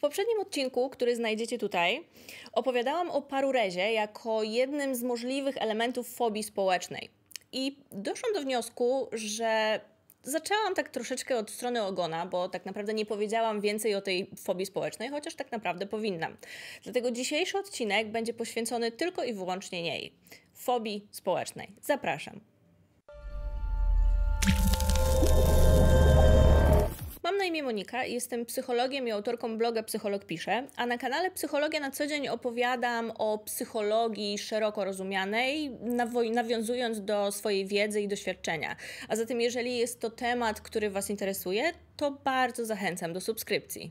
W poprzednim odcinku, który znajdziecie tutaj, opowiadałam o parurezie jako jednym z możliwych elementów fobii społecznej. I doszłam do wniosku, że zaczęłam tak troszeczkę od strony ogona, bo tak naprawdę nie powiedziałam więcej o tej fobii społecznej, chociaż tak naprawdę powinnam. Dlatego dzisiejszy odcinek będzie poświęcony tylko i wyłącznie niej fobii społecznej. Zapraszam. Mam na imię Monika, jestem psychologiem i autorką bloga Psycholog Pisze, a na kanale Psychologia na co dzień opowiadam o psychologii szeroko rozumianej, nawiązując do swojej wiedzy i doświadczenia. A zatem, jeżeli jest to temat, który Was interesuje, to bardzo zachęcam do subskrypcji.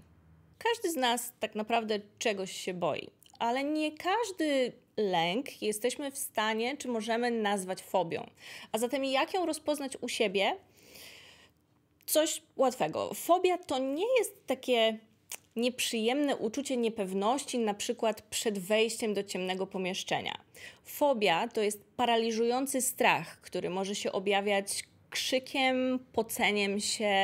Każdy z nas tak naprawdę czegoś się boi, ale nie każdy lęk jesteśmy w stanie, czy możemy nazwać fobią. A zatem, jak ją rozpoznać u siebie – coś łatwego. Fobia to nie jest takie nieprzyjemne uczucie niepewności, na przykład przed wejściem do ciemnego pomieszczenia. Fobia to jest paraliżujący strach, który może się objawiać krzykiem, poceniem się,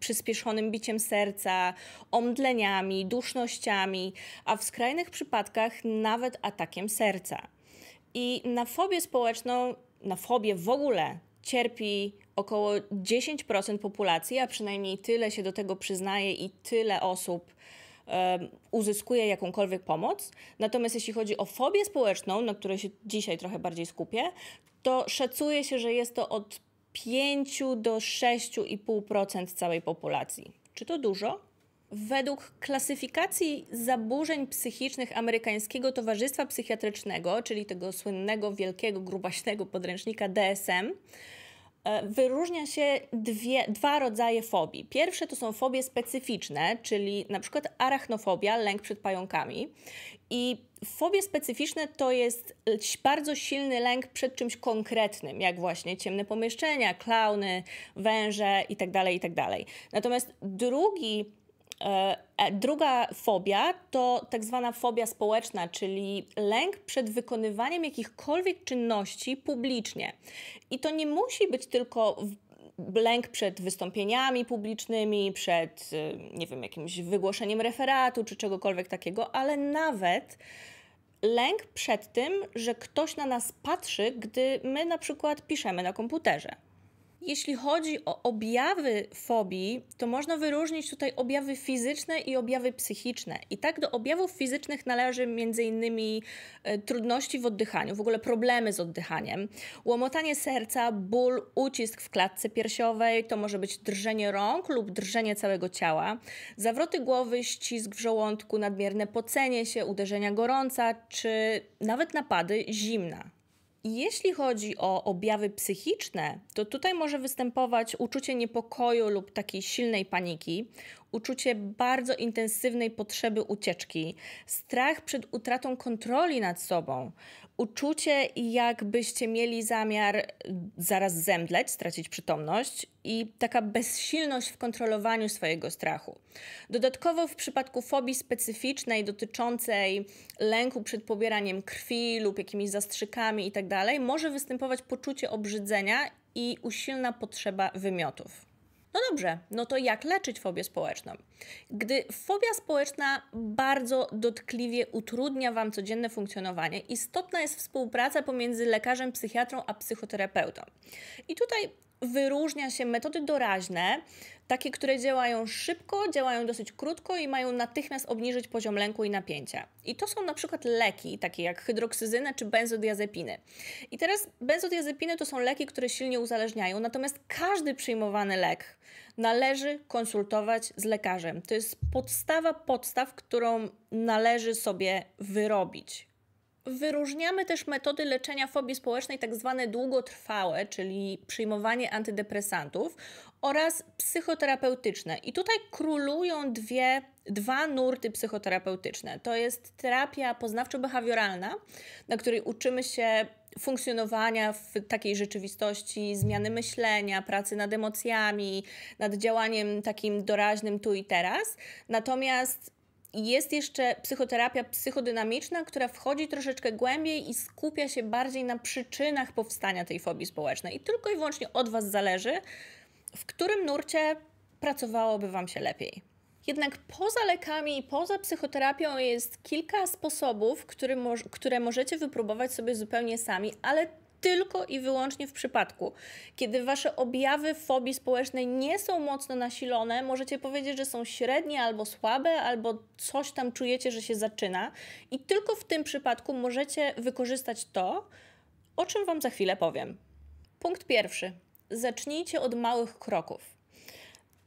przyspieszonym biciem serca, omdleniami, dusznościami, a w skrajnych przypadkach nawet atakiem serca. I na fobię społeczną, na fobię w ogóle, cierpi około 10% populacji, a przynajmniej tyle się do tego przyznaje i tyle osób uzyskuje jakąkolwiek pomoc. Natomiast jeśli chodzi o fobię społeczną, na której się dzisiaj trochę bardziej skupię, to szacuje się, że jest to od 5 do 6,5% całej populacji. Czy to dużo? Według klasyfikacji zaburzeń psychicznych amerykańskiego towarzystwa psychiatrycznego, czyli tego słynnego, wielkiego, grubaśnego podręcznika DSM, e, wyróżnia się dwie, dwa rodzaje fobii. Pierwsze to są fobie specyficzne, czyli na przykład arachnofobia, lęk przed pająkami. I fobie specyficzne to jest bardzo silny lęk przed czymś konkretnym, jak właśnie ciemne pomieszczenia, klauny, węże itd. Tak itd. Tak Natomiast drugi E, e, druga fobia to tak zwana fobia społeczna, czyli lęk przed wykonywaniem jakichkolwiek czynności publicznie. I to nie musi być tylko lęk przed wystąpieniami publicznymi, przed e, nie wiem, jakimś wygłoszeniem referatu czy czegokolwiek takiego, ale nawet lęk przed tym, że ktoś na nas patrzy, gdy my na przykład piszemy na komputerze. Jeśli chodzi o objawy fobii, to można wyróżnić tutaj objawy fizyczne i objawy psychiczne. I tak do objawów fizycznych należy m.in. E, trudności w oddychaniu, w ogóle problemy z oddychaniem, łomotanie serca, ból, ucisk w klatce piersiowej, to może być drżenie rąk lub drżenie całego ciała, zawroty głowy, ścisk w żołądku, nadmierne pocenie się, uderzenia gorąca czy nawet napady zimna. Jeśli chodzi o objawy psychiczne, to tutaj może występować uczucie niepokoju lub takiej silnej paniki, uczucie bardzo intensywnej potrzeby ucieczki, strach przed utratą kontroli nad sobą, uczucie, jakbyście mieli zamiar zaraz zemdleć, stracić przytomność i taka bezsilność w kontrolowaniu swojego strachu. Dodatkowo w przypadku fobii specyficznej dotyczącej lęku przed pobieraniem krwi lub jakimiś zastrzykami itd., tak może występować poczucie obrzydzenia i usilna potrzeba wymiotów. No dobrze, no to jak leczyć fobię społeczną? Gdy fobia społeczna bardzo dotkliwie utrudnia Wam codzienne funkcjonowanie, istotna jest współpraca pomiędzy lekarzem, psychiatrą a psychoterapeutą. I tutaj wyróżnia się metody doraźne, takie, które działają szybko, działają dosyć krótko i mają natychmiast obniżyć poziom lęku i napięcia. I to są na przykład leki, takie jak hydroksyzyna czy benzodiazepiny. I teraz benzodiazepiny to są leki, które silnie uzależniają, natomiast każdy przyjmowany lek należy konsultować z lekarzem. To jest podstawa podstaw, którą należy sobie wyrobić Wyróżniamy też metody leczenia fobii społecznej, tak zwane długotrwałe, czyli przyjmowanie antydepresantów oraz psychoterapeutyczne. I tutaj królują dwie, dwa nurty psychoterapeutyczne. To jest terapia poznawczo-behawioralna, na której uczymy się funkcjonowania w takiej rzeczywistości, zmiany myślenia, pracy nad emocjami, nad działaniem takim doraźnym tu i teraz. Natomiast jest jeszcze psychoterapia psychodynamiczna, która wchodzi troszeczkę głębiej i skupia się bardziej na przyczynach powstania tej fobii społecznej. I tylko i wyłącznie od Was zależy, w którym nurcie pracowałoby Wam się lepiej. Jednak poza lekami i poza psychoterapią jest kilka sposobów, które, mo które możecie wypróbować sobie zupełnie sami, ale tylko i wyłącznie w przypadku, kiedy wasze objawy fobii społecznej nie są mocno nasilone, możecie powiedzieć, że są średnie albo słabe, albo coś tam czujecie, że się zaczyna, i tylko w tym przypadku możecie wykorzystać to, o czym wam za chwilę powiem. Punkt pierwszy. Zacznijcie od małych kroków.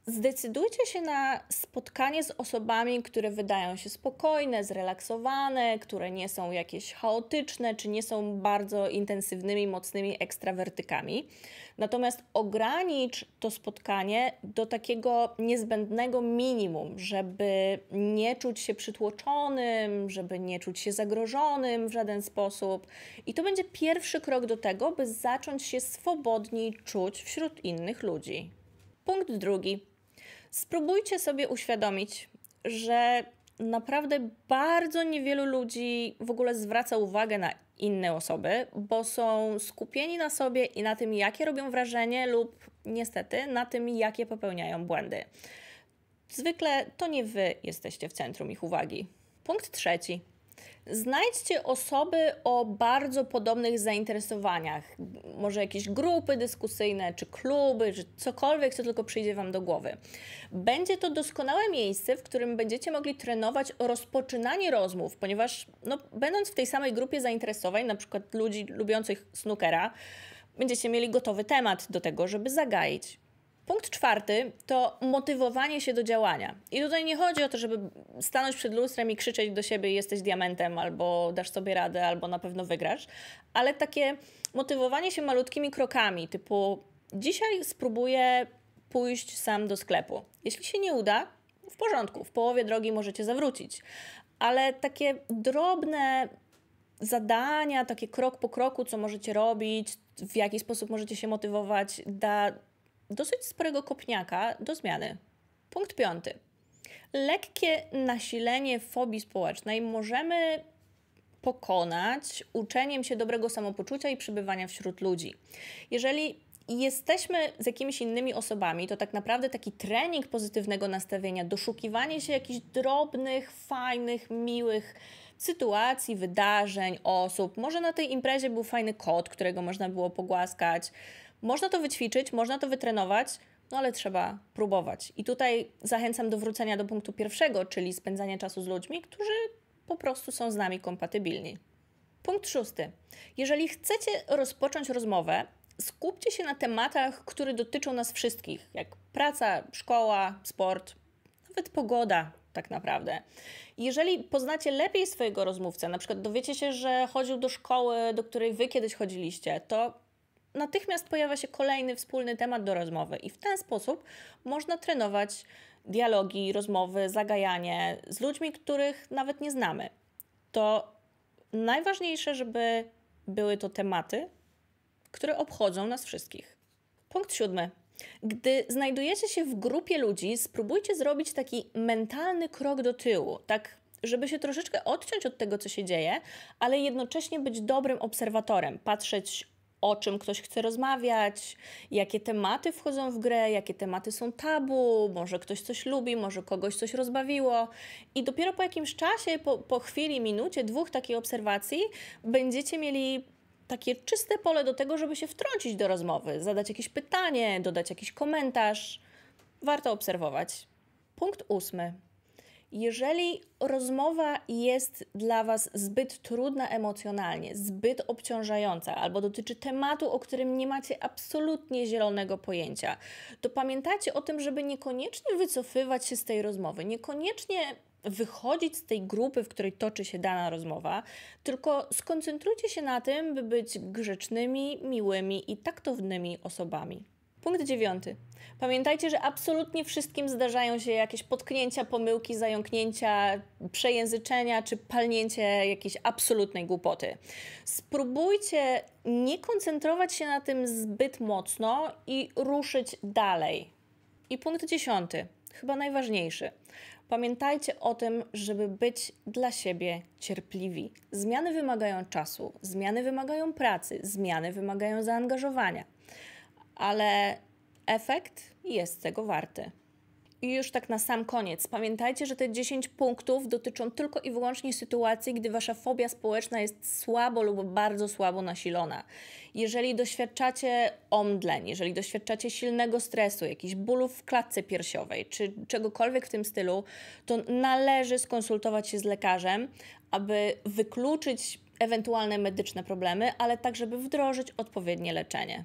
Zdecydujcie się na spotkanie z osobami, które wydają się spokojne, zrelaksowane, które nie są jakieś chaotyczne, czy nie są bardzo intensywnymi, mocnymi ekstrawertykami. Natomiast ogranicz to spotkanie do takiego niezbędnego minimum, żeby nie czuć się przytłoczonym, żeby nie czuć się zagrożonym w żaden sposób. I to będzie pierwszy krok do tego, by zacząć się swobodniej czuć wśród innych ludzi. Punkt drugi spróbujcie sobie uświadomić, że naprawdę bardzo niewielu ludzi w ogóle zwraca uwagę na inne osoby, bo są skupieni na sobie i na tym, jakie robią wrażenie, lub niestety na tym, jakie popełniają błędy. Zwykle to nie wy jesteście w centrum ich uwagi. Punkt trzeci. Znajdźcie osoby o bardzo podobnych zainteresowaniach, może jakieś grupy dyskusyjne, czy kluby, czy cokolwiek, co tylko przyjdzie Wam do głowy. Będzie to doskonałe miejsce, w którym będziecie mogli trenować rozpoczynanie rozmów, ponieważ no, będąc w tej samej grupie zainteresowań, na przykład ludzi lubiących snookera, będziecie mieli gotowy temat do tego, żeby zagaić. Punkt czwarty to motywowanie się do działania. I tutaj nie chodzi o to, żeby stanąć przed lustrem i krzyczeć do siebie jesteś diamentem, albo dasz sobie radę, albo na pewno wygrasz, ale takie motywowanie się malutkimi krokami, typu dzisiaj spróbuję pójść sam do sklepu. Jeśli się nie uda, w porządku, w połowie drogi możecie zawrócić. Ale takie drobne zadania, takie krok po kroku, co możecie robić, w jaki sposób możecie się motywować, da dosyć sporego kopniaka do zmiany. Punkt piąty. Lekkie nasilenie fobii społecznej możemy pokonać uczeniem się dobrego samopoczucia i przebywania wśród ludzi. Jeżeli jesteśmy z jakimiś innymi osobami, to tak naprawdę taki trening pozytywnego nastawienia, doszukiwanie się jakichś drobnych, fajnych, miłych sytuacji, wydarzeń, osób. Może na tej imprezie był fajny kot, którego można było pogłaskać. Można to wyćwiczyć, można to wytrenować, no ale trzeba próbować. I tutaj zachęcam do wrócenia do punktu pierwszego, czyli spędzania czasu z ludźmi, którzy po prostu są z nami kompatybilni. Punkt szósty. Jeżeli chcecie rozpocząć rozmowę, skupcie się na tematach, które dotyczą nas wszystkich, jak praca, szkoła, sport, nawet pogoda, tak naprawdę. Jeżeli poznacie lepiej swojego rozmówcę, na przykład dowiecie się, że chodził do szkoły, do której wy kiedyś chodziliście, to natychmiast pojawia się kolejny wspólny temat do rozmowy, i w ten sposób można trenować dialogi, rozmowy, zagajanie z ludźmi, których nawet nie znamy. To najważniejsze, żeby były to tematy, które obchodzą nas wszystkich. Punkt siódmy. Gdy znajdujecie się w grupie ludzi, spróbujcie zrobić taki mentalny krok do tyłu, tak żeby się troszeczkę odciąć od tego, co się dzieje, ale jednocześnie być dobrym obserwatorem, patrzeć o czym ktoś chce rozmawiać, jakie tematy wchodzą w grę, jakie tematy są tabu, może ktoś coś lubi, może kogoś coś rozbawiło. I dopiero po jakimś czasie, po, po chwili, minucie, dwóch takiej obserwacji, będziecie mieli takie czyste pole do tego, żeby się wtrącić do rozmowy, zadać jakieś pytanie, dodać jakiś komentarz. Warto obserwować. Punkt ósmy. Jeżeli rozmowa jest dla Was zbyt trudna emocjonalnie, zbyt obciążająca, albo dotyczy tematu, o którym nie macie absolutnie zielonego pojęcia, to pamiętajcie o tym, żeby niekoniecznie wycofywać się z tej rozmowy, niekoniecznie wychodzić z tej grupy, w której toczy się dana rozmowa, tylko skoncentrujcie się na tym, by być grzecznymi, miłymi i taktownymi osobami. Punkt dziewiąty. Pamiętajcie, że absolutnie wszystkim zdarzają się jakieś potknięcia, pomyłki, zająknięcia, przejęzyczenia czy palnięcie jakiejś absolutnej głupoty. Spróbujcie nie koncentrować się na tym zbyt mocno i ruszyć dalej. I punkt dziesiąty, chyba najważniejszy. Pamiętajcie o tym, żeby być dla siebie cierpliwi. Zmiany wymagają czasu, zmiany wymagają pracy, zmiany wymagają zaangażowania ale efekt jest tego warty. I już tak na sam koniec. Pamiętajcie, że te 10 punktów dotyczą tylko i wyłącznie sytuacji, gdy wasza fobia społeczna jest słabo lub bardzo słabo nasilona. Jeżeli doświadczacie omdleń, jeżeli doświadczacie silnego stresu, jakichś bólów w klatce piersiowej czy czegokolwiek w tym stylu, to należy skonsultować się z lekarzem, aby wykluczyć ewentualne medyczne problemy, ale tak, żeby wdrożyć odpowiednie leczenie.